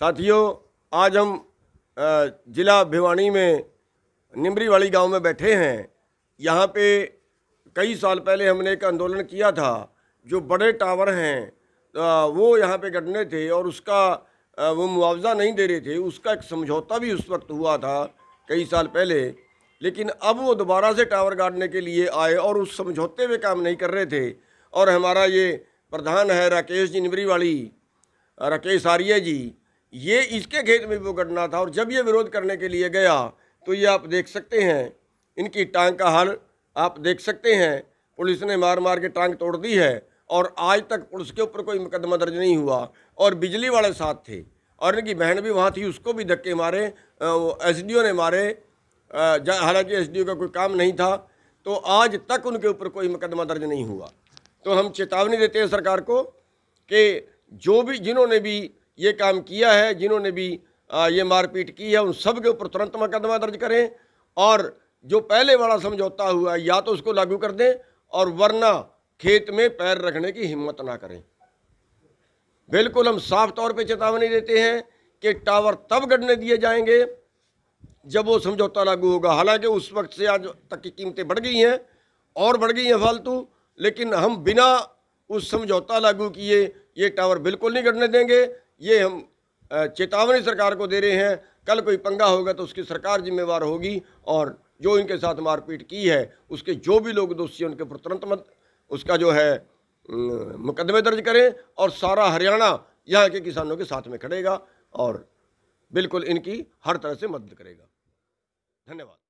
साथियों आज हम ज़िला भिवानी में निमरी वाली गांव में बैठे हैं यहाँ पे कई साल पहले हमने एक आंदोलन किया था जो बड़े टावर हैं वो यहाँ पे गटने थे और उसका वो मुआवजा नहीं दे रहे थे उसका एक समझौता भी उस वक्त हुआ था कई साल पहले लेकिन अब वो दोबारा से टावर गाड़ने के लिए आए और उस समझौते में काम नहीं कर रहे थे और हमारा ये प्रधान है राकेश जी निमरी वाली राकेश आर्य जी ये इसके खेत में वो घटना था और जब ये विरोध करने के लिए गया तो ये आप देख सकते हैं इनकी टांग का हाल आप देख सकते हैं पुलिस ने मार मार के टांग तोड़ दी है और आज तक पुलिस के ऊपर कोई मुकदमा दर्ज नहीं हुआ और बिजली वाले साथ थे और इनकी बहन भी वहाँ थी उसको भी धक्के मारे एस ने मारे हालांकि एस का कोई काम नहीं था तो आज तक उनके ऊपर कोई मुकदमा दर्ज नहीं हुआ तो हम चेतावनी देते हैं सरकार को कि जो भी जिन्होंने भी ये काम किया है जिन्होंने भी ये मारपीट की है उन सब के ऊपर तुरंत मुकदमा दर्ज करें और जो पहले वाला समझौता हुआ या तो उसको लागू कर दें और वरना खेत में पैर रखने की हिम्मत ना करें बिल्कुल हम साफ तौर पे चेतावनी देते हैं कि टावर तब गढ़ने दिए जाएंगे जब वो समझौता लागू होगा हालांकि उस वक्त से आज तक की कीमतें बढ़ गई हैं और बढ़ गई हैं फालतू लेकिन हम बिना उस समझौता लागू किए ये टावर बिल्कुल नहीं गढ़ने देंगे ये हम चेतावनी सरकार को दे रहे हैं कल कोई पंगा होगा तो उसकी सरकार जिम्मेवार होगी और जो इनके साथ मारपीट की है उसके जो भी लोग दोषी हैं उनके ऊपर तुरंत मत उसका जो है मुकदमे दर्ज करें और सारा हरियाणा यहाँ के किसानों के साथ में खड़ेगा और बिल्कुल इनकी हर तरह से मदद करेगा धन्यवाद